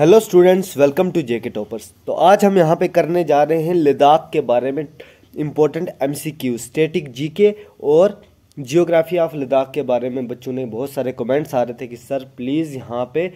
hello students welcome to JK toppers तो आज हम यहाँ पे करने जा रहे हैं लद्दाख के बारे में इम्पोर्टेंट एमसीक्यू स्टेटिक जीके और जियोग्राफी ऑफ लद्दाख के बारे में बच्चों ने बहुत सारे कमेंट्स आ रहे थे कि सर प्लीज़ यहाँ पे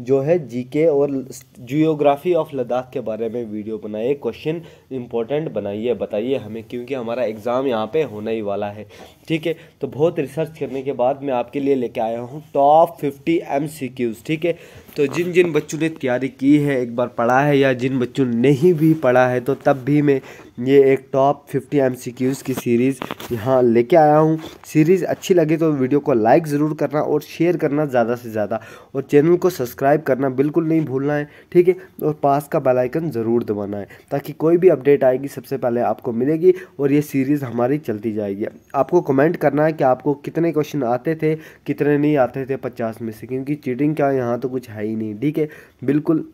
जो है जीके और जियोग्राफी ऑफ लद्दाख के बारे में वीडियो बनाइए क्वेश्चन इंपॉर्टेंट बनाइए बताइए हमें क्योंकि हमारा एग्ज़ाम यहाँ पर होने ही वाला है ठीक है तो बहुत रिसर्च करने के बाद मैं आपके लिए लेके आया हूँ टॉप फिफ्टी एम ठीक है तो जिन जिन बच्चों ने तैयारी की है एक बार पढ़ा है या जिन बच्चों ने नहीं भी पढ़ा है तो तब भी मैं ये एक टॉप 50 एम की सीरीज़ यहाँ लेके आया हूँ सीरीज़ अच्छी लगे तो वीडियो को लाइक ज़रूर करना और शेयर करना ज़्यादा से ज़्यादा और चैनल को सब्सक्राइब करना बिल्कुल नहीं भूलना है ठीक है और पास का बेल आइकन ज़रूर दबाना है ताकि कोई भी अपडेट आएगी सबसे पहले आपको मिलेगी और ये सीरीज़ हमारी चलती जाएगी आपको कमेंट करना है कि आपको कितने क्वेश्चन आते थे कितने नहीं आते थे पचास में से क्योंकि चीटिंग का यहाँ तो कुछ है है ही नहीं ठीक है बिल्कुल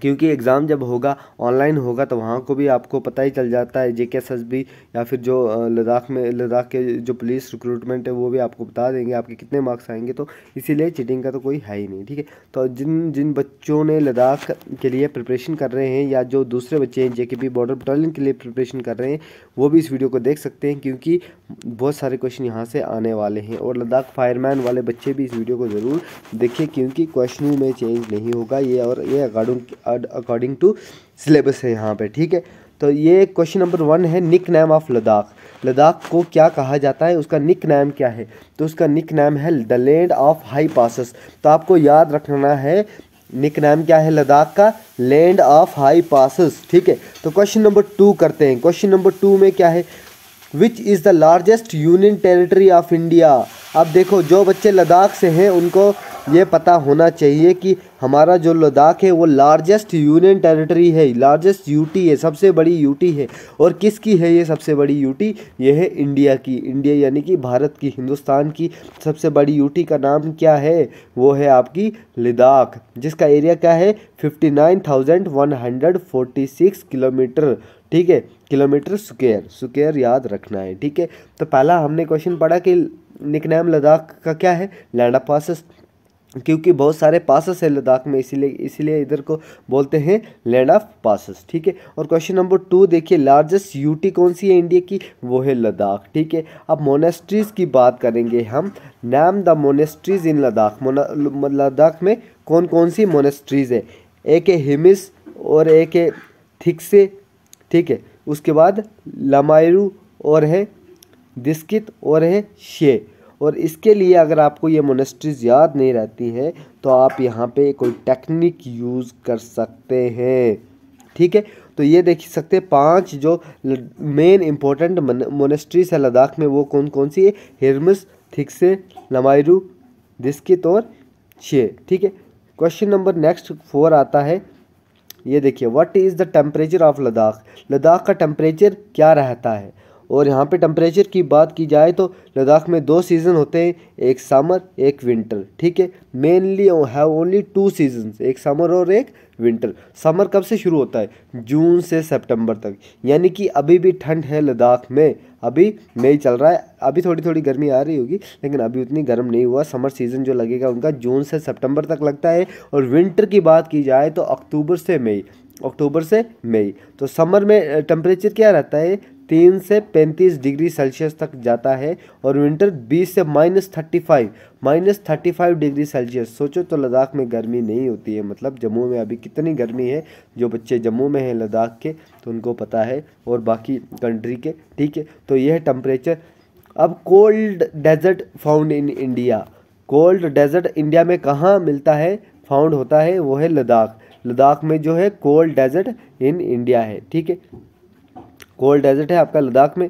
क्योंकि एग्ज़ाम जब होगा ऑनलाइन होगा तो वहाँ को भी आपको पता ही चल जाता है जे के एस एस बी या फिर जो लद्दाख में लद्दाख के जो पुलिस रिक्रूटमेंट है वो भी आपको बता देंगे आपके कितने मार्क्स आएंगे तो इसीलिए चीटिंग का तो कोई है ही नहीं ठीक है तो जिन जिन बच्चों ने लद्दाख के लिए प्रिपरेशन कर रहे हैं या जो दूसरे बच्चे हैं जे बॉर्डर बटालियन के लिए प्रिपरेशन कर रहे हैं वो भी इस वीडियो को देख सकते हैं क्योंकि बहुत सारे क्वेश्चन यहाँ से आने वाले हैं और लद्दाख फायरमैन वाले बच्चे भी इस वीडियो को ज़रूर देखें क्योंकि क्वेश्चनों में चेंज नहीं होगा ये और ये अकॉर्डिंग अकॉर्डिंग टू सिलेबस है यहाँ पे ठीक है तो ये क्वेश्चन नंबर वन है nickname of Ladakh Ladakh को क्या कहा जाता है उसका निक नैम क्या है तो उसका निक नैम है the land of high passes तो आपको याद रखना है निक नैम क्या है लद्दाख का लैंड ऑफ हाई पासस ठीक है तो क्वेश्चन नंबर टू करते हैं क्वेश्चन नंबर टू में क्या है which is the largest union territory of India अब देखो जो बच्चे लद्दाख से हैं उनको ये पता होना चाहिए कि हमारा जो लद्दाख है वो लार्जेस्ट यूनियन टेरिटरी है लार्जेस्ट यूटी है सबसे बड़ी यूटी है और किसकी है ये सबसे बड़ी यूटी ये है इंडिया की इंडिया यानी कि भारत की हिंदुस्तान की सबसे बड़ी यूटी का नाम क्या है वो है आपकी लद्दाख जिसका एरिया क्या है फिफ्टी किलोमीटर ठीक है किलोमीटर स्क्वेयर स्क्वेयर याद रखना है ठीक है तो पहला हमने क्वेश्चन पढ़ा कि निकनेम लद्दाख का क्या है लैंड ऑफ पासिस क्योंकि बहुत सारे पासस है लद्दाख में इसीलिए इसीलिए इधर को बोलते हैं लैंड ऑफ पासस ठीक है और क्वेश्चन नंबर टू देखिए लार्जेस्ट यूटी कौन सी है इंडिया की वो है लद्दाख ठीक है अब मोनेस्ट्रीज की बात करेंगे हम name the monasteries in Ladakh Ladakh में कौन कौन सी मोनेस्ट्रीज है एक है हिमिस और एक है थिक्से ठीक है उसके बाद लमायरू और है दिस्कित और है शे और इसके लिए अगर आपको ये मोनेस्ट्रीज़ याद नहीं रहती हैं तो आप यहाँ पे कोई टेक्निक यूज़ कर सकते हैं ठीक है तो ये देख सकते हैं पांच जो मेन इम्पोर्टेंट मोनेस्ट्रीज है लद्दाख में वो कौन कौन सी है हिरमस थिक्से नमायरू दिस्कित और छः ठीक है क्वेश्चन नंबर नेक्स्ट फोर आता है ये देखिए what is the temperature of Ladakh Ladakh का टेम्परेचर क्या रहता है और यहाँ पे टम्परेचर की बात की जाए तो लद्दाख में दो सीज़न होते हैं एक समर एक विंटर ठीक है mainly have only two season एक समर और एक विंटर समर कब से शुरू होता है जून से सितंबर तक यानी कि अभी भी ठंड है लद्दाख में अभी मई चल रहा है अभी थोड़ी थोड़ी गर्मी आ रही होगी लेकिन अभी उतनी गर्म नहीं हुआ समर सीज़न जो लगेगा उनका जून से सेप्टेम्बर तक लगता है और विंटर की बात की जाए तो अक्टूबर से मई अक्टूबर से मई तो समर में टेम्परेचर क्या रहता है तीन से पैंतीस डिग्री सेल्सियस तक जाता है और विंटर बीस से minus thirty five minus thirty five degree Celsius सोचो तो लद्दाख में गर्मी नहीं होती है मतलब जम्मू में अभी कितनी गर्मी है जो बच्चे जम्मू में हैं लद्दाख के तो उनको पता है और बाकी कंट्री के ठीक है तो यह टम्परेचर अब cold desert found in India cold desert India में कहाँ मिलता है फाउंड होता है वो है लद्दाख लद्दाख में जो है कोल्ड डेजर्ट इन इंडिया है ठीक है कोल्ड डेजर्ट है आपका लद्दाख में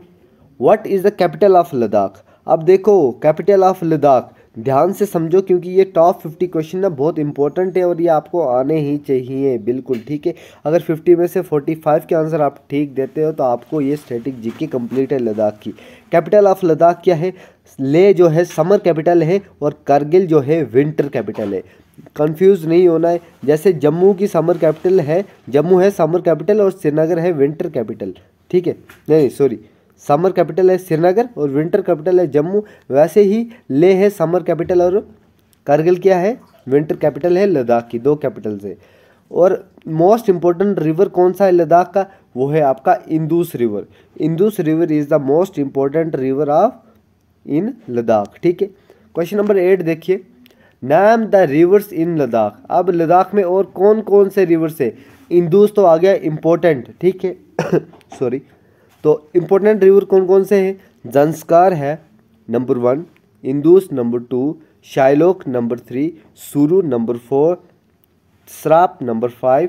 what is the capital of Ladakh अब देखो कैपिटल ऑफ लद्दाख ध्यान से समझो क्योंकि ये टॉप फिफ्टी क्वेश्चन ना बहुत इंपॉर्टेंट है और ये आपको आने ही चाहिए बिल्कुल ठीक है अगर फिफ्टी में से फोर्टी फाइव के आंसर आप ठीक देते हो तो आपको ये जी जीके कंप्लीट है लद्दाख की कैपिटल ऑफ लद्दाख क्या है ले जो है समर कैपिटल है और करगिल जो है विंटर कैपिटल है कंफ्यूज नहीं होना है जैसे जम्मू की समर कैपिटल है जम्मू है समर कैपिटल और श्रीनगर है विंटर कैपिटल ठीक है नहीं सॉरी समर कैपिटल है श्रीनगर और विंटर कैपिटल है जम्मू वैसे ही ले है समर कैपिटल और कारगिल क्या है विंटर कैपिटल है लद्दाख की दो कैपिटल्स है और मोस्ट इम्पोर्टेंट रिवर कौन सा है लद्दाख का वो है आपका Indus river Indus river is the most important river of in Ladakh ठीक है क्वेश्चन नंबर एट देखिए name the rivers in Ladakh अब लद्दाख में और कौन कौन से रिवर्स है इंदूस तो आ गया इम्पोर्टेंट ठीक है सॉरी तो इम्पोर्टेंट रिवर कौन कौन से हैं जंस्कार है number one Indus number two Shyok number three Suru number four श्राप नंबर फाइव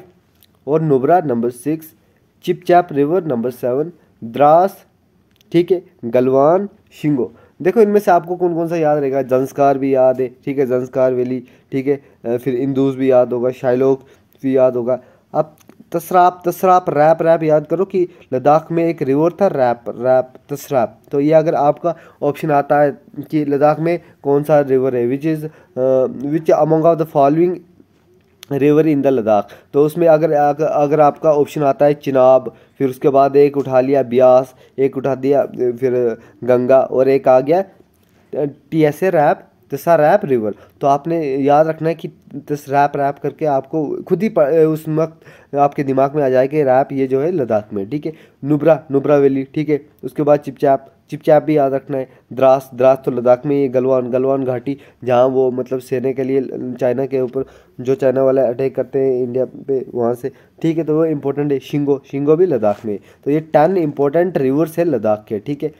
और Nubra number six Chipchap river number seven Dras ठीक है गलवान शिंगो देखो इनमें से आपको कौन कौन सा याद रहेगा जंस्कार भी याद है ठीक है जंस्कार वैली ठीक है फिर इंदूस भी याद होगा शाइलोक भी याद होगा अब तसराप तसराप रैप रैप याद करो कि लद्दाख में एक रिवर था रैप रैप तसराप तो ये अगर आपका ऑप्शन आता है कि लद्दाख में कौन सा रिवर है which is which among of the following river in the Ladakh तो उसमें अगर अगर आपका ऑप्शन आता है चिनाब फिर उसके बाद एक उठा लिया ब्यास एक उठा दिया फिर गंगा और एक आ गया T S A rap Tsarap river तो आपने याद रखना है कि तस रैप रैप करके आपको खुद ही उस वक्त आपके दिमाग में आ जाए कि रैप ये जो है लद्दाख में ठीक है नुब्रा नुब्रा वैली ठीक है उसके बाद चिपचाप चिपचाप भी याद रखना है द्रास द्रास तो लद्दाख में ही गलवान गलवान घाटी जहाँ वो मतलब सेने के लिए चाइना के ऊपर जो चाइना वाले अटैक करते हैं इंडिया पे वहाँ से ठीक है तो वो इम्पोर्टेंट है शिंगो शिंगो भी लद्दाख में तो ये टेन इंपॉर्टेंट रिवर्स है लद्दाख के ठीक है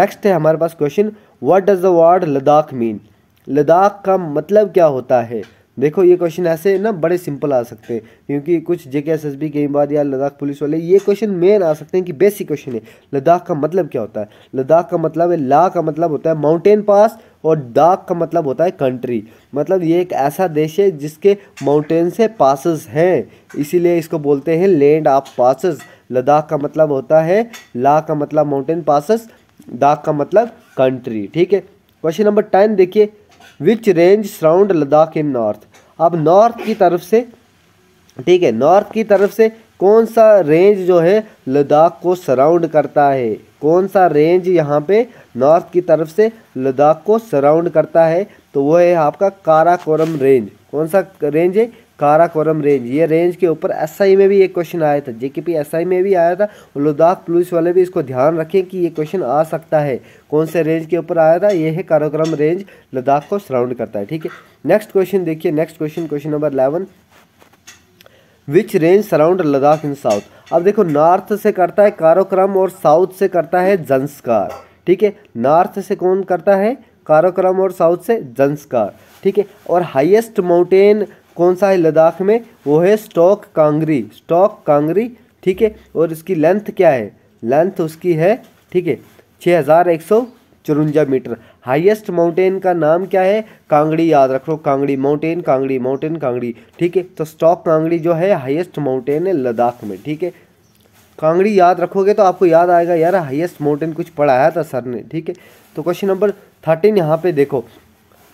नेक्स्ट है हमारे पास question what does the word Ladakh mean Ladakh का मतलब क्या होता है देखो ये क्वेश्चन ऐसे ना बड़े सिंपल आ सकते हैं क्योंकि कुछ जे के एस एस बी के बाद या लद्दाख पुलिस वाले ये क्वेश्चन मेन आ सकते हैं कि बेसिक क्वेश्चन है लद्दाख का मतलब क्या होता है लद्दाख का मतलब है ला का मतलब होता है माउंटेन पास और दाग का मतलब होता है कंट्री मतलब ये एक ऐसा देश है जिसके माउंटेन से पासेस हैं इसीलिए इसको बोलते हैं लैंड ऑफ पासेस लद्दाख का मतलब होता है ला का मतलब माउंटेन पासेस दाग का मतलब कंट्री ठीक है क्वेश्चन नंबर टेन देखिए which range surround Ladakh in north अब नॉर्थ की तरफ से ठीक है नॉर्थ की तरफ से कौन सा रेंज जो है लद्दाख को सराउंड करता है कौन सा रेंज यहाँ पे नॉर्थ की तरफ से लद्दाख को सराउंड करता है तो वो है आपका काराकोरम रेंज कौन सा रेंज है काराकोरम रेंज ये रेंज के ऊपर एसआई में भी एक क्वेश्चन आया था एस आई में भी आया था लद्दाख पुलिस वाले भी इसको ध्यान रखें कि ये क्वेश्चन आ सकता है कौन से रेंज के ऊपर आया था ये है काराकोरम रेंज लद्दाख को सराउंड करता है ठीक है नेक्स्ट क्वेश्चन देखिए next question question number eleven which range surround Ladakh in south अब देखो नॉर्थ से करता है कारोक्रम और साउथ से करता है जंस्कार ठीक है नॉर्थ से कौन करता है कारोक्रम और साउथ से जंस्कार ठीक है और हाईएस्ट माउंटेन कौन सा है लद्दाख में वो है स्टॉक कांगरी स्टॉक कांगरी ठीक है और इसकी लेंथ क्या है लेंथ उसकी है ठीक है छः हज़ार एक सौ चुरुंजा मीटर हाईएस्ट माउंटेन का नाम क्या है कांगड़ी याद रख लो कांगड़ी माउंटेन कांगड़ी माउंटेन कांगड़ी ठीक है तो स्टॉक कांगड़ी जो है हाईएस्ट माउंटेन है लद्दाख में ठीक है कांगड़ी याद रखोगे तो आपको याद आएगा यार हाईएस्ट माउंटेन कुछ पढ़ाया था सर ने ठीक है तो क्वेश्चन नंबर थर्टीन यहाँ पे देखो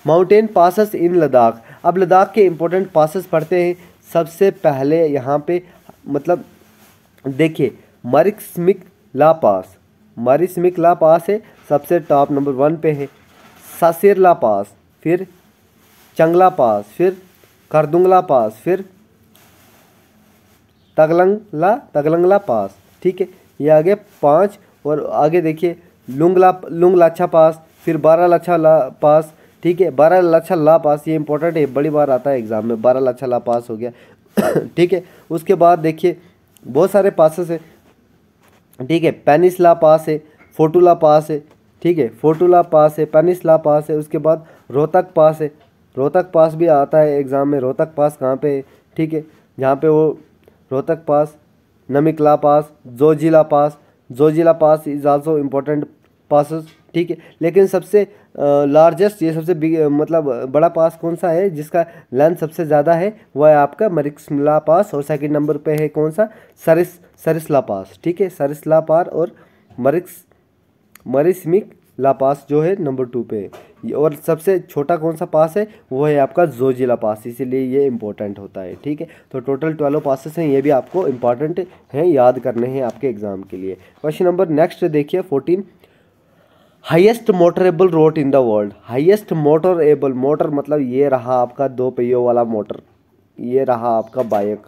माउंटेन पासस इन लद्दाख अब लद्दाख के इम्पोर्टेंट पासस पढ़ते हैं सबसे पहले यहाँ पे मतलब देखिए मरिक्समिक ला पास मरिस्मिक ला पास है सबसे टॉप नंबर वन पे है सासिर ला पास फिर चंगला पास फिर करदुंगला पास फिर तगलंगला तगलंगला पास ठीक है ये आगे पाँच और आगे देखिए लुंगला लुंग पास फिर बारह लाछा ला पास ठीक है बारह लक्षा अच्छा ला पास ये इंपॉर्टेंट है बड़ी बार आता है एग्ज़ाम में बारह लक्षा अच्छा ला पास हो गया ठीक है उसके बाद देखिए बहुत सारे पासेस है ठीक है पेनिस ला पास है फोटूला पास है ठीक है फोटूला पास है पेनिस ला पास है उसके बाद रोहतक पास है रोहतक पास भी आता है एग्ज़ाम में रोहतक पास कहाँ पे है ठीक है जहाँ पे वो Rohtak pass Namikla pass Zojila pass Zojila pass is also important passes ठीक है लेकिन सबसे लार्जेस्ट ये सबसे बिग मतलब बड़ा पास कौन सा है जिसका लेंथ सबसे ज़्यादा है वह है आपका मरिक्समला पास और सेकंड नंबर पे है कौन सा सरिस सरिसला पास ठीक है सरिसला पार और मरिक्स मरिसमिक ला पास जो है नंबर टू पे है और सबसे छोटा कौन सा पास है वो है आपका जोजिला पास इसीलिए ये इंपॉर्टेंट होता है ठीक है तो टोटल ट्वेल्व पासेस हैं ये भी आपको इंपॉर्टेंट हैं याद करने हैं आपके एग्ज़ाम के लिए क्वेश्चन नंबर नेक्स्ट देखिए fourteen highest motorable road in the world highest motorable motor मतलब ये रहा आपका दो पहियों वाला मोटर ये रहा आपका बाइक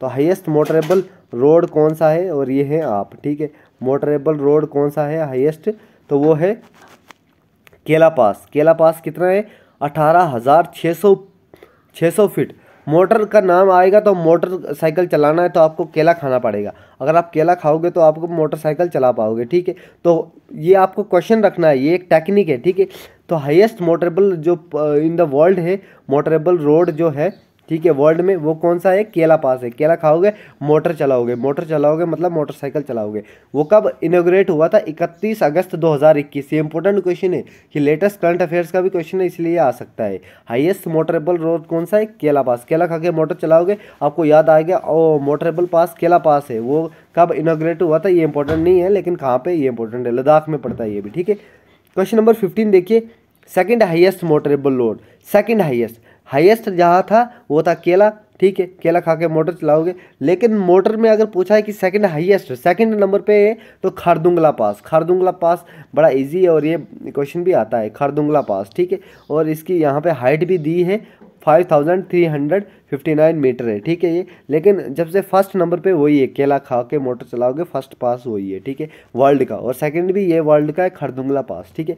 तो हाईएस्ट मोटरेबल रोड कौन सा है और ये है आप ठीक है मोटरेबल रोड कौन सा है हाईएस्ट तो वो है केला पास केला पास कितना है अठारह हज़ार छः सौ छः सौ फिट मोटर का नाम आएगा तो मोटर साइकिल चलाना है तो आपको केला खाना पड़ेगा अगर आप केला खाओगे तो आपको मोटरसाइकिल चला पाओगे ठीक है तो ये आपको क्वेश्चन रखना है ये एक टेक्निक है ठीक है तो हाईएस्ट मोटरेबल जो इन द वर्ल्ड है मोटरेबल रोड जो है ठीक है वर्ल्ड में वो कौन सा है केला पास है केला खाओगे मोटर चलाओगे मोटर चलाओगे मतलब मोटरसाइकिल चलाओगे वो कब इनोग्रेट हुआ था 31 अगस्त 2021 ये इंपॉर्टेंट क्वेश्चन है कि लेटेस्ट करंट अफेयर्स का भी क्वेश्चन है इसलिए आ सकता है हाईएस्ट मोटरेबल रोड कौन सा है केला पास केला खा के मोटर चलाओगे आपको याद आएगा ओ मोटरेबल पास केला पास है वो कब इनोग्रेट हुआ था ये इंपॉर्टेंट नहीं है लेकिन कहाँ पर ये इंपॉर्टेंट है लद्दाख में पड़ता है ये भी ठीक है क्वेश्चन नंबर फिफ्टीन देखिए second highest motorable road second highest highest जहाँ था वो था केला ठीक है केला खा के मोटर चलाओगे लेकिन मोटर में अगर पूछा है कि सेकंड हाईएस्ट सेकंड नंबर पे है तो खारदुंगला पास खारदुंगला पास बड़ा इजी है और ये क्वेश्चन भी आता है खारदुंगला पास ठीक है और इसकी यहाँ पे हाइट भी दी है 5359 मीटर है ठीक है ये लेकिन जब से फर्स्ट नंबर पे वही है केला खा के मोटर चलाओगे फर्स्ट पास वही है ठीक है वर्ल्ड का और सेकंड भी ये वर्ल्ड का है खरदुंगला पास ठीक है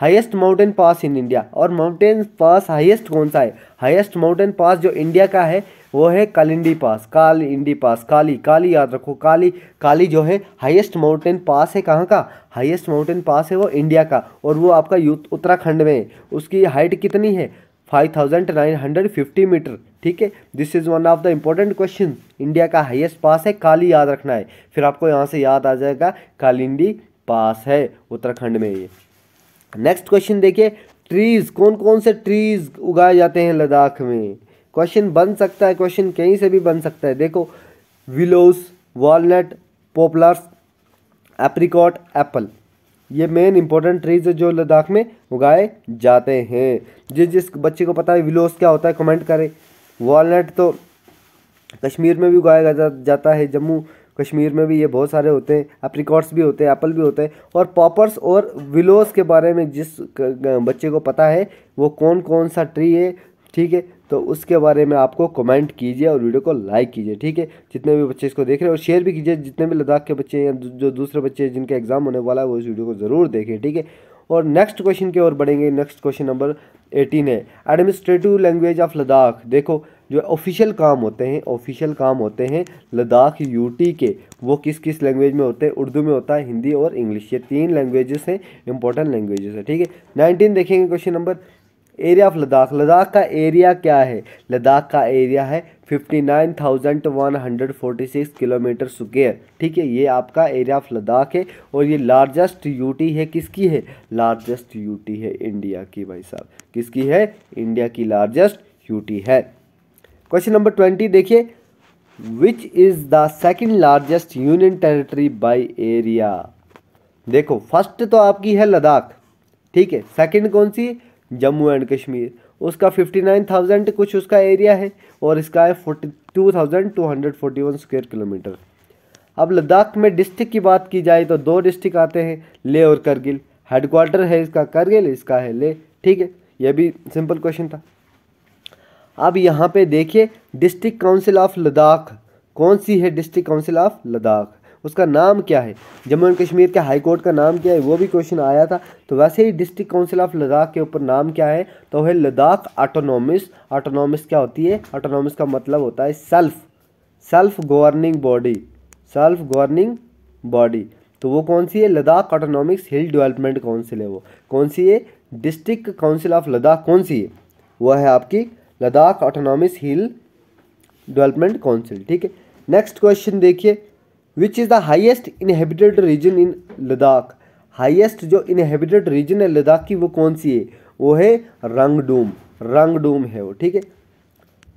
highest mountain pass in India और माउंटेन पास हाईएस्ट कौन सा है हाईएस्ट माउंटेन पास जो इंडिया का है वो है कालिंडी पास काल इंडी पास काली काली याद रखो काली काली जो है हाईएस्ट माउंटेन पास है कहाँ का हाईएस्ट माउंटेन पास है वो इंडिया का और वो आपका उत्तराखंड में है उसकी हाइट कितनी है five thousand nine hundred fifty meter ठीक है this is one of the important question India का हाईएस्ट पास है काली याद रखना है फिर आपको यहाँ से याद आ जाएगा कालिंडी पास है उत्तराखंड में ये नेक्स्ट क्वेश्चन देखिए ट्रीज़ कौन कौन से ट्रीज़ उगाए जाते हैं लद्दाख में क्वेश्चन बन सकता है क्वेश्चन कहीं से भी बन सकता है देखो willows walnut poplars apricot apple ये मेन इंपॉर्टेंट ट्रीज है जो लद्दाख में उगाए जाते हैं जिस जिस बच्चे को पता है विलोस क्या होता है कमेंट करें वॉलनट तो कश्मीर में भी उगाया जाता है जम्मू कश्मीर में भी ये बहुत सारे होते हैं अप्रिकॉट्स भी होते हैं एप्पल भी होते हैं और पॉपर्स और विलोस के बारे में जिस बच्चे को पता है वो कौन कौन सा ट्री है ठीक है तो उसके बारे में आपको कमेंट कीजिए और वीडियो को लाइक कीजिए ठीक है जितने भी बच्चे इसको देख रहे हैं और शेयर भी कीजिए जितने भी लद्दाख के बच्चे या जो दूसरे बच्चे हैं जिनका एग्ज़ाम होने वाला है वो इस वीडियो को ज़रूर देखें ठीक है और नेक्स्ट क्वेश्चन की ओर बढ़ेंगे नेक्स्ट क्वेश्चन नंबर एटीन है एडमिनिस्ट्रेटिव लैंग्वेज ऑफ लद्दाख देखो जो ऑफिशियल काम होते हैं ऑफिशियल काम होते हैं लद्दाख यूटी के वो किस किस लैंग्वेज में होते हैं उर्दू में होता है हिंदी और इंग्लिश ये तीन लैंग्वेजेस हैं इंपॉर्टेंट लैंग्वेजेस है ठीक है नाइनटीन देखेंगे question number area of Ladakh Ladakh का एरिया क्या है लद्दाख का एरिया है fifty nine one hundred forty six kilometer square ठीक है ये आपका एरिया ऑफ लद्दाख है और ये लार्जेस्ट यूटी है किसकी है लार्जेस्ट यूटी है इंडिया की भाई साहब किसकी है इंडिया की लार्जेस्ट यूटी है क्वेश्चन नंबर ट्वेंटी देखिए which is the second largest union territory by area देखो फर्स्ट तो आपकी है लद्दाख ठीक है सेकेंड कौन सी जम्मू एंड कश्मीर उसका फिफ्टी नाइन थाउजेंड कुछ उसका एरिया है और इसका है forty two thousand two hundred forty one square kilometer अब लद्दाख में डिस्ट्रिक्ट की बात की जाए तो दो डिस्ट्रिक्ट आते हैं ले और करगिल हेडक्वार्टर है इसका करगिल इसका है ले ठीक है यह भी सिंपल क्वेश्चन था अब यहाँ पे देखिए डिस्ट्रिक्ट काउंसिल ऑफ लद्दाख कौन सी है डिस्ट्रिक्ट काउंसिल ऑफ लद्दाख उसका नाम क्या है जम्मू एंड कश्मीर के हाई कोर्ट का नाम क्या है वो भी क्वेश्चन आया था तो वैसे ही डिस्ट्रिक्ट काउंसिल ऑफ लद्दाख के ऊपर नाम क्या है तो है लद्दाख ऑटोनॉमिस ऑटोनॉमिस क्या होती है ऑटोनॉमिस का मतलब होता है self self governing body self governing body तो वो कौन सी है Ladakh autonomics hill development council है वो कौन सी है डिस्ट्रिक्ट काउंसिल ऑफ लद्दाख कौन सी है वह है आपकी Ladakh autonomous hill development council ठीक है नेक्स्ट क्वेश्चन देखिए which is the highest inhabited region in Ladakh highest जो इनहेबिटेड रीजन है लद्दाख की वो कौन सी है वो है रंगडूम रंगडूम है वो ठीक है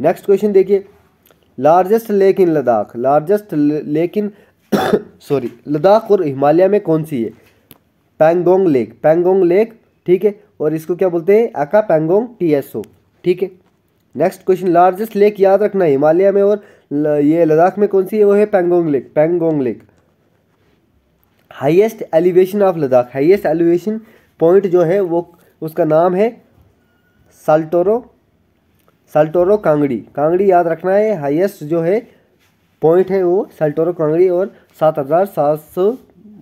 नेक्स्ट क्वेश्चन देखिए largest lake in Ladakh largest lake in sorry Ladakh और हिमालय में कौन सी है पेंगोंग लेक पेंगोंग लेक ठीक है और इसको क्या बोलते हैं आका पेंगोंग टी एस ओ ठीक है नेक्स्ट क्वेश्चन लार्जेस्ट लेक याद रखना हिमालय में और ये लद्दाख में कौन सी है वो है Pangong lake Pangong lake highest elevation of Ladakh highest elevation point जो है वो उसका नाम है साल्टोरो साल्टोरो कांगड़ी कांगड़ी याद रखना है हाईएस्ट जो है पॉइंट है वो साल्टोरो कांगड़ी और सात हज़ार सात सौ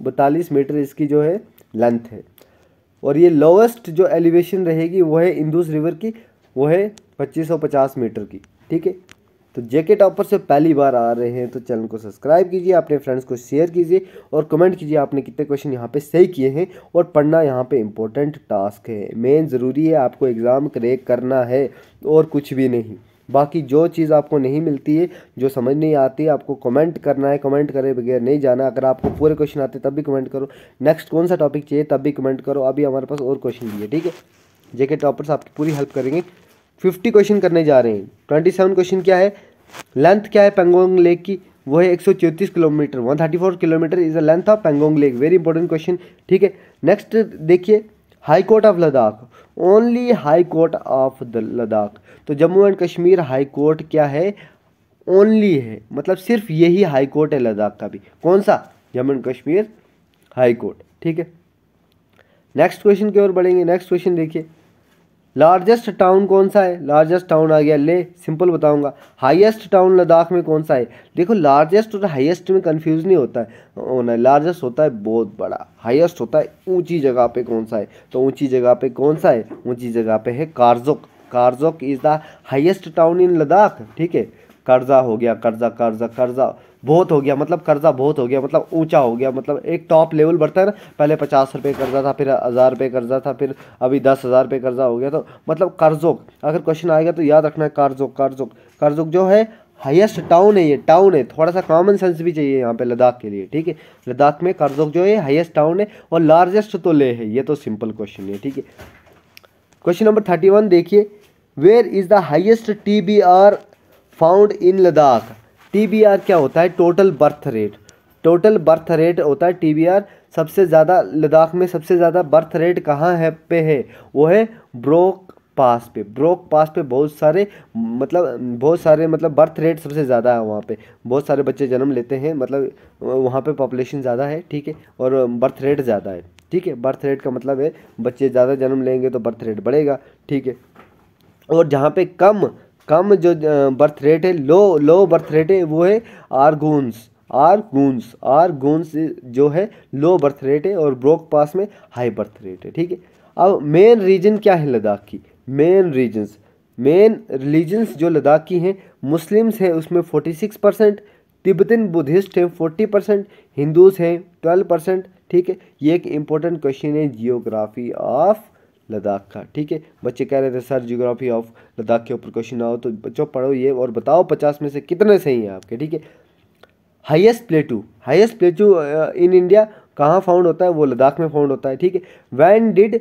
बतालीस मीटर इसकी जो है लेंथ है और ये लोवेस्ट जो एलिवेशन रहेगी वो है इंदूस रिवर की वो है 2550 मीटर की ठीक है तो जेके टॉपर से पहली बार आ रहे हैं तो चैनल को सब्सक्राइब कीजिए अपने फ्रेंड्स को शेयर कीजिए और कमेंट कीजिए आपने कितने क्वेश्चन यहाँ पे सही किए हैं और पढ़ना यहाँ पे इम्पोर्टेंट टास्क है मेन ज़रूरी है आपको एग्ज़ाम क्रेक करना है और कुछ भी नहीं बाकी जो चीज़ आपको नहीं मिलती है जो समझ नहीं आती है आपको कमेंट करना है कमेंट करे बगैर नहीं जाना अगर आपको पूरे क्वेश्चन आते तब भी कमेंट करो नेक्स्ट कौन सा टॉपिक चाहिए तब भी कमेंट करो अभी हमारे पास और क्वेश्चन भी है ठीक है जेके टॉपर्स आपकी पूरी हेल्प करेंगे फिफ्टी क्वेश्चन करने जा रहे हैं ट्वेंटी सेवन क्वेश्चन क्या है लेंथ क्या है पेंगोंग लेक की वो है एक सौ चौंतीस kilometer one thirty four kilometer is the length of Pangong lake very important question ठीक है नेक्स्ट देखिए high court of Ladakh only high court of the Ladakh तो Jammu and Kashmir high court क्या है ओनली है मतलब सिर्फ यही हाई कोर्ट है लद्दाख का भी कौन सा Jammu and Kashmir high court ठीक है नेक्स्ट क्वेश्चन की ओर बढ़ेंगे नेक्स्ट क्वेश्चन देखिए लार्जेस्ट टाउन कौन सा है लार्जेस्ट टाउन आ गया ले सिंपल बताऊंगा हाईएस्ट टाउन लद्दाख में कौन सा है देखो लार्जेस्ट और हाईएस्ट में कंफ्यूज नहीं होता है होना है लार्जेस्ट होता है बहुत बड़ा हाईएस्ट होता है ऊंची जगह पे कौन सा है तो ऊंची जगह पे कौन सा है ऊंची जगह पे है Karzok Karzok is the highest town in Ladakh ठीक है कर्जा हो गया कर्जा कर्जा कर्जा बहुत हो गया मतलब कर्ज़ा बहुत हो गया मतलब ऊंचा हो गया मतलब एक टॉप लेवल बढ़ता है ना पहले पचास रुपये कर्ज़ा था फिर हज़ार रुपये कर्ज़ा था फिर अभी दस हज़ार रुपये कर्ज़ा हो गया तो मतलब कर्ज़ों अगर क्वेश्चन आएगा तो याद रखना है कर्ज़ों कर्ज़ों कर्ज़ों जो है हाइस्ट टाउन है ये टाउन है थोड़ा सा कॉमन सेंस भी चाहिए यहाँ पे लद्दाख के लिए ठीक है लद्दाख में करजोक जो है हाइस्ट टाउन है और लार्जेस्ट तो ले है ये तो सिंपल क्वेश्चन है ठीक है क्वेश्चन नंबर थर्टी वन देखिए where is the highest T B R found in Ladakh TBR क्या होता है total birth rate total birth rate होता है टीबीआर सबसे ज़्यादा लद्दाख में सबसे ज़्यादा बर्थ रेट कहाँ है पे है वो है ब्रोक पास पे ब्रोक पास पे बहुत सारे मतलब बहुत सारे मतलब बर्थ रेट सबसे ज़्यादा है वहाँ पे बहुत सारे बच्चे जन्म लेते हैं मतलब वहाँ पे पॉपुलेशन ज़्यादा है ठीक है और बर्थ रेट ज़्यादा है ठीक है बर्थ रेट का मतलब है बच्चे ज़्यादा जन्म लेंगे तो बर्थ रेट बढ़ेगा ठीक है और जहाँ पे कम कम जो बर्थ रेट है लो लो बर्थ रेट है वो है आर्गूंस आर आर्गूंस जो है लो बर्थ रेट है और ब्रोक पास में हाई बर्थ रेट है ठीक है अब मेन रीजन क्या है लद्दाख की मेन रीजन्स मेन रिलीजन्स जो लद्दाख की हैं मुस्लिम्स हैं उसमें forty six percent Tibetan Buddhist हैं फोर्टी परसेंट हिंदूज़ हैं ट्वेल्व परसेंट ठीक है ये एक इम्पोर्टेंट क्वेश्चन है जियोग्राफी ऑफ लद्दाख का ठीक है बच्चे कह रहे थे सर जोग्राफी ऑफ लद्दाख के ऊपर क्वेश्चन आओ तो बच्चों पढ़ो ये और बताओ पचास में से कितने सही हैं आपके ठीक है highest plateau highest plateau in India कहाँ फाउंड होता है वो लद्दाख में फाउंड होता है ठीक है when did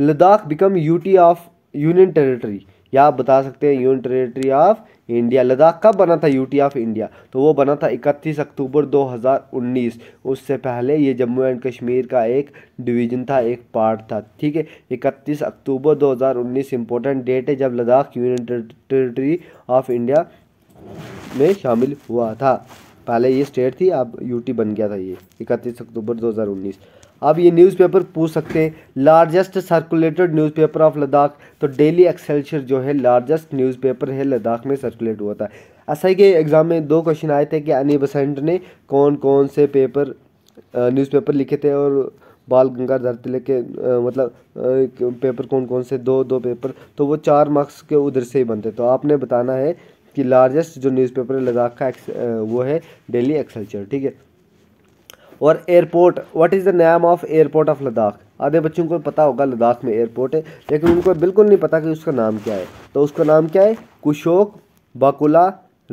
Ladakh become UT of union territory या आप बता सकते हैं union territory of India Ladakh कब बना था यूटी ऑफ इंडिया तो वो बना था 31 अक्टूबर 2019 उससे पहले ये जम्मू एंड कश्मीर का एक डिवीजन था एक पार्ट था ठीक है 31 अक्टूबर 2019 इंपॉर्टेंट डेट है जब Ladakh union territory of India में शामिल हुआ था पहले ये स्टेट थी अब यूटी बन गया था ये इकतीस अक्टूबर दो आप ये न्यूज़पेपर पूछ सकते हैं largest circulated newspaper of Ladakh तो डेली एक्सेलशियर जो है लार्जेस्ट न्यूज़पेपर है लद्दाख में सर्कुलेट हुआ था ऐसा ही के एग्ज़ाम में दो क्वेश्चन आए थे कि अनी बसेंट ने कौन कौन से पेपर न्यूज़पेपर लिखे थे और बाल गंगाधर तिलक के आ, मतलब आ, पेपर कौन कौन से दो दो पेपर तो वो चार मार्क्स के उधर से ही बनते तो आपने बताना है कि लार्जेस्ट जो न्यूज़पेपर है लद्दाख का वो है डेली एक्सेलचर ठीक है और airport what is the name of airport of Ladakh आधे बच्चों को पता होगा लद्दाख में एयरपोर्ट है लेकिन उनको बिल्कुल नहीं पता कि उसका नाम क्या है तो उसका नाम क्या है कुशोक बाकुला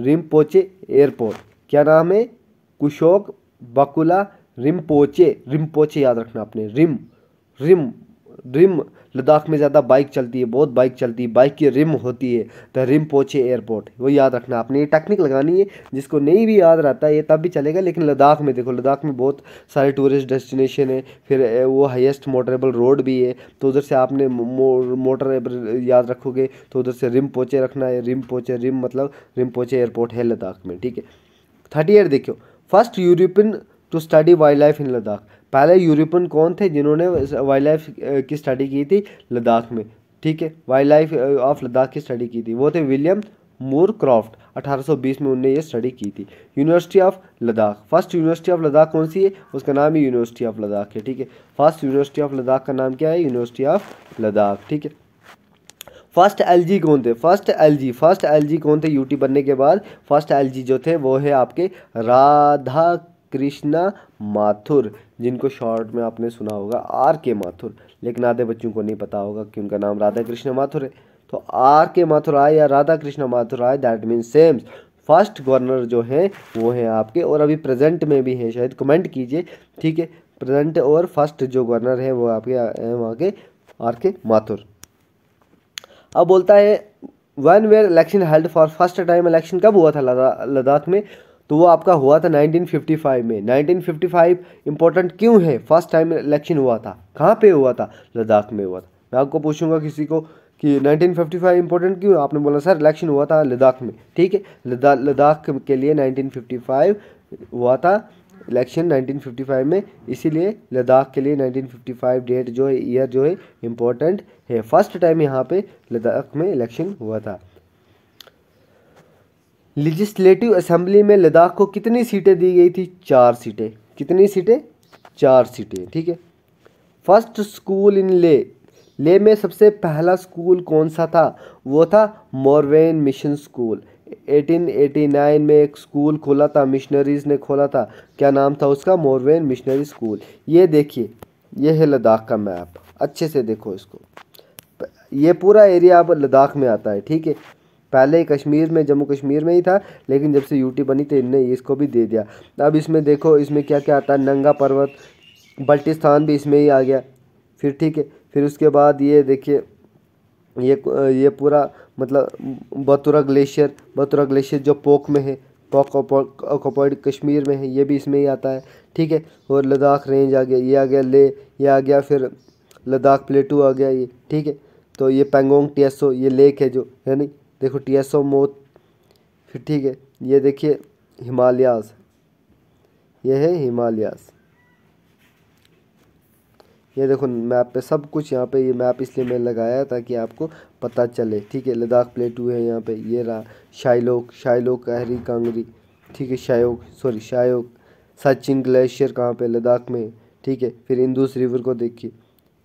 रिमपोचे एयरपोर्ट क्या नाम है कुशोक बाकुला रिमपोचे रिमपोचे याद रखना आपने रिम रिम रिम लद्दाख में ज़्यादा बाइक चलती है बहुत बाइक चलती है बाइक की रिम होती है द रिम पोचे एयरपोर्ट वो याद रखना आपने ये टेक्निक लगानी है जिसको नहीं भी याद रहता है ये तब भी चलेगा लेकिन लद्दाख में देखो लद्दाख में बहुत सारे टूरिस्ट डेस्टिनेशन है फिर वो हाइस्ट मोटरेबल रोड भी है तो उधर से आपने मोटरेबल याद रखोगे तो उधर से रिम पोचे रखना है रिम पोचे रिम मतलब रिम पोचे एयरपोर्ट है लद्दाख में ठीक है थर्टी एट देखो first European to study wildlife in Ladakh पहले यूरोपियन कौन थे जिन्होंने वाइल्ड लाइफ की स्टडी की थी लद्दाख में ठीक है वाइल्ड लाइफ ऑफ लद्दाख की स्टडी की थी वो थे विलियम मोर क्रॉफ्ट 1820 में उनने ये स्टडी की थी university of Ladakh first university of Ladakh कौन सी है उसका नाम ही यूनिवर्सिटी ऑफ लद्दाख है ठीक है फर्स्ट यूनिवर्सिटी ऑफ लद्दाख का नाम क्या है यूनिवर्सिटी ऑफ लद्दाख ठीक है फर्स्ट एलजी कौन थे फर्स्ट एलजी फर्स्ट एलजी कौन थे यूटी बनने के बाद फर्स्ट एलजी जो थे वो है आपके राधा कृष्णा माथुर जिनको शॉर्ट में आपने सुना होगा आर के माथुर लेकिन आधे बच्चों को नहीं पता होगा कि उनका नाम राधा कृष्ण माथुर है तो आर के माथुर आए या राधा कृष्ण माथुर आए that mean seems first governor जो हैं वो हैं आपके और अभी प्रेजेंट में भी हैं शायद कमेंट कीजिए ठीक है प्रेजेंट और फर्स्ट जो गवर्नर है वो आपके हैं वहाँ के आर के माथुर अब बोलता है when were election held for first time election कब हुआ था लद्दाख में तो वो आपका हुआ था 1955 में 1955 इम्पोर्टेंट क्यों है फर्स्ट टाइम इलेक्शन हुआ था कहाँ पे हुआ था लद्दाख में हुआ था मैं आपको पूछूंगा किसी को कि 1955 फिफ्टी क्यों आपने बोला सर इलेक्शन हुआ था लद्दाख में ठीक है लद्दाख के लिए 1955 हुआ था इलेक्शन 1955 में इसीलिए लद्दाख के लिए 1955 डेट जो है ईयर जो है इम्पोर्टेंट है फर्स्ट टाइम यहाँ पे लद्दाख में इलेक्शन हुआ था लेजिस्लेटिव असम्बली में लद्दाख को कितनी सीटें दी गई थी चार सीटें कितनी सीटें चार सीटें ठीक है फर्स्ट स्कूल इन ले ले में सबसे पहला स्कूल कौन सा था वो था मोरवेन मिशन स्कूल 1889 में एक स्कूल खोला था मिशनरीज़ ने खोला था क्या नाम था उसका मोरवेन मिशनरी स्कूल ये देखिए ये है लद्दाख का मैप अच्छे से देखो इसको ये पूरा एरिया अब लद्दाख में आता है ठीक है पहले ही कश्मीर में जम्मू कश्मीर में ही था लेकिन जब से यूटी बनी तो इनने इसको भी दे दिया अब इसमें देखो इसमें क्या क्या आता है नंगा पर्वत बल्टिस्तान भी इसमें ही आ गया फिर ठीक है फिर उसके बाद ये देखिए ये ये पूरा मतलब बतुरा ग्लेशियर बतुरा ग्लेशियर जो पोक में है पोक कश्मीर में है ये भी इसमें ही आता है ठीक है और लद्दाख रेंज आ गया ये आ गया ले ये आ गया फिर लद्दाख प्लेटू आ गया ये ठीक है तो ये पेंगोंग टी ये लेक है जो है नहीं देखो टी एस ओ मोत फिर ठीक है ये देखिए हिमालयास ये है हिमालयास ये देखो मैप पे सब कुछ यहाँ पे ये मैप इसलिए मैंने लगाया ताकि आपको पता चले ठीक है लद्दाख प्लेटू है यहाँ पे ये रहा शाइलोक शाइलोक अहरी कांगरी ठीक है शायोक सॉरी शायोक सचिन ग्लेशियर कहाँ पे लद्दाख में ठीक है फिर इंदूस रिवर को देखिए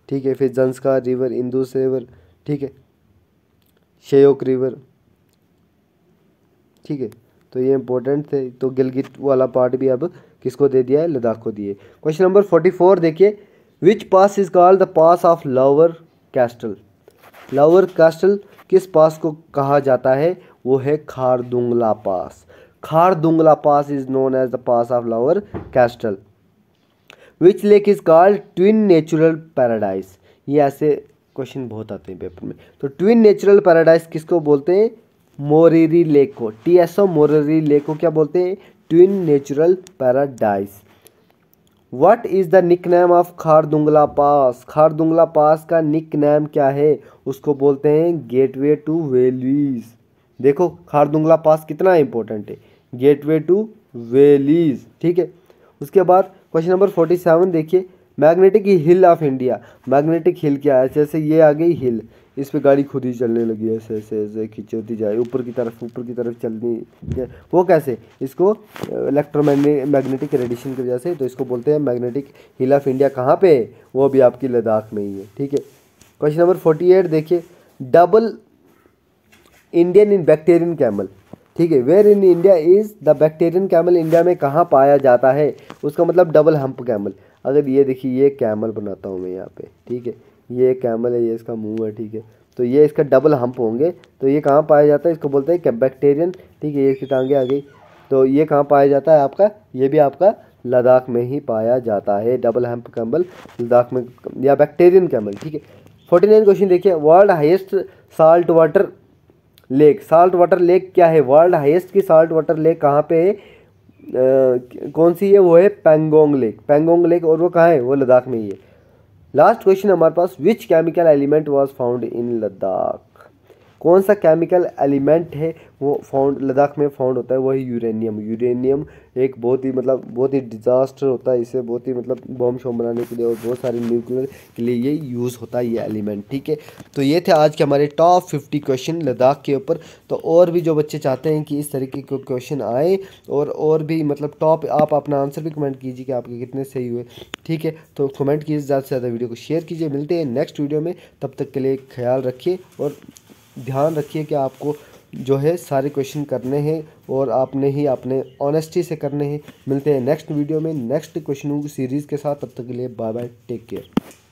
ठीक है फिर जंसकार रिवर इंदूस रिवर ठीक है शेयोक रिवर ठीक है तो ये इंपॉर्टेंट थे तो गिलगित वाला पार्ट भी अब किसको दे दिया है लद्दाख को दिए क्वेश्चन नंबर फोर्टी फोर देखिए which pass is called the pass of lower castle lower castle किस पास को कहा जाता है वो है Khardungla pass Khardungla pass is known as the pass of lower castle which lake is called twin natural paradise ये ऐसे क्वेश्चन बहुत आते हैं पेपर में तो ट्विन नेचुरल पैराडाइज किसको बोलते हैं मोरेरी लेक को T S O Moriri lake को क्या बोलते हैं twin natural paradise what is the nickname of Khardungla pass Khardungla pass का निक नेम क्या है उसको बोलते हैं गेटवे टू वेलीज देखो खारदुंगला पास कितना इंपॉर्टेंट है गेटवे टू वेलीज ठीक है उसके बाद क्वेश्चन नंबर फोर्टी सेवन देखिए magnetic hill of India magnetic hill क्या है जैसे ये आ गई हिल इस पे गाड़ी खुद ही चलने लगी ऐसे ऐसे ऐसे खिंचती जाए ऊपर की तरफ ऊपर की तरफ चलनी वो कैसे इसको इलेक्ट्रोमैग्नेटिक रेडिएशन की वजह से तो इसको बोलते हैं मैग्नेटिक हिल ऑफ इंडिया कहाँ पे है वो भी आपकी लद्दाख में ही है ठीक है क्वेश्चन नंबर फोर्टी एट देखिए double Indian in Bactrian camel ठीक है where in India is the Bactrian camel India में कहाँ पाया जाता है उसका मतलब डबल हम्प कैमल अगर ये देखिए ये कैमल बनाता हूँ मैं यहाँ पे ठीक है ये कैमल है ये इसका मुंह है ठीक है तो ये इसका डबल हम्प होंगे तो ये कहाँ पाया जाता है इसको बोलते हैं कैबैक्टेरियन ठीक है ये इसकी टांगे आ गई तो ये कहाँ पाया जाता है आपका ये भी आपका लद्दाख में ही पाया जाता है डबल हम्प कैमल लद्दाख में या बैक्टेरियन कैमल ठीक है फोर्टी नाइन क्वेश्चन देखिए world highest salt water lake salt water lake क्या है वर्ल्ड हाइस्ट की साल्ट वाटर लेक कहाँ पे है कौन सी है वो है पेंगोंग लेक पेंगोंग लेक और वो कहाँ है वो लद्दाख में ही है लास्ट क्वेश्चन हमारे पास which chemical element was found in Ladakh कौन सा केमिकल एलिमेंट है वो फाउंड लद्दाख में फाउंड होता है वही यूरेनियम यूरेनियम एक बहुत ही मतलब बहुत ही डिज़ास्टर होता है इसे बहुत ही मतलब बम शॉम बनाने के लिए और बहुत सारे न्यूक्लियर के लिए ये यूज़ होता है ये एलिमेंट ठीक है तो ये थे आज के हमारे टॉप फिफ्टी क्वेश्चन लद्दाख के ऊपर तो और भी जो बच्चे चाहते हैं कि इस तरीके के क्वेश्चन आए और और भी मतलब टॉप आप अपना आंसर भी कमेंट कीजिए कि आपके कितने सही हुए ठीक है तो कमेंट कीजिए ज़्यादा से ज़्यादा वीडियो को शेयर कीजिए मिलते हैं नेक्स्ट वीडियो में तब तक के लिए ख्याल रखिए और ध्यान रखिए कि आपको जो है सारे क्वेश्चन करने हैं और आपने ही आपने ऑनेस्टी से करने हैं मिलते हैं नेक्स्ट वीडियो में नेक्स्ट क्वेश्चनों की सीरीज़ के साथ तब तक के लिए बाय बाय टेक केयर